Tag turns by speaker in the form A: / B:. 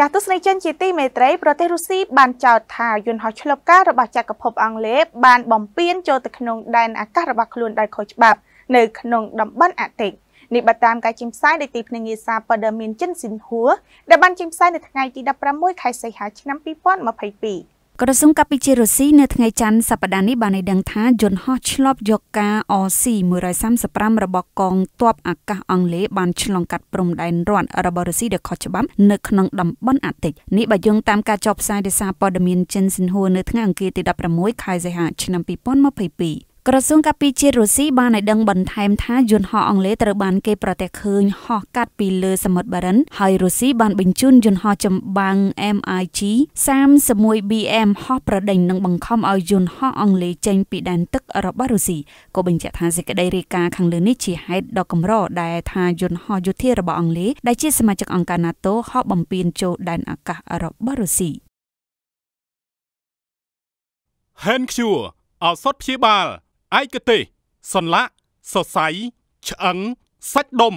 A: ចាស់ទស្សនិកជនជាទីមេត្រីប្រទេសរុស្ស៊ីបានចោទថាយន្តហោះឆ្លប់ការរបស់ចក្រភពអង់គ្លេសបានបំពានចូលទៅក្នុងដែនអាកាសរបស់ខ្លួនដោយខុសច្បាប់នៅក្នុងតំបន់អាតិកនេះបតាមការចេញផ្សាយដោយទីភ្នាក់ងារសារព័ត៌មានចិនស៊ីនហួរដែលបានចេញផ្សាយនៅថ្ងៃទី16ខែសីហាឆ្នាំ2022
B: ក្រសួងកាពិជារុស្ស៊ីនៅថ្ងៃច័ន្ទសប្តាហ៍នេះបានឲ្យដឹងថាយន្តហោះឆ្លប់យកការ RC-135 របស់កងទ័ពអាកាសអង់គ្លេសបានឆ្លងកាត់ព្រំដែនរដ្ឋរបស់រុស្ស៊ីដែលខុសច្បាប់នៅក្នុងតំបន់អាតិកនេះបើយោងតាមការចុះផ្សាយដោយសារព័ត៌មានចិនស៊ីនហួរនៅថ្ងៃអង្គារទី16ខែសីហាឆ្នាំ2022ក្រសួងការពារជាតិរុស្ស៊ីបានឲ្យដឹងបន្ថែមថាយន្តហោះអង់គ្លេសត្រូវបានគេប្រទះឃើញហោះកាត់ពីលើសមុទ្របារិន ហើយរុស្ស៊ីបានបញ្ជូនយន្តហោះចម្បាំង MiG 31 BM ហោះប្រដេញនិងបង្ខំឲ្យយន្តហោះអង់គ្លេសចេញពីដែនទឹករបស់រុស្ស៊ីក៏បញ្ជាក់ថាសេចក្តីរាយការណ៍ខាងលើនេះជាហេតុដ៏កម្រដែលថាយន្តហោះយោធារបស់អង់គ្លេសដែលជាសមាជិកអង្គការ NATO ហោះបំពេញចូលដែនអាកាសរបស់រុស្ស៊ី
C: Hen Cure ឱសថព្យាបាលឯកទេសសន្លាក់សរសៃឆ្អឹងសាច់ដុំ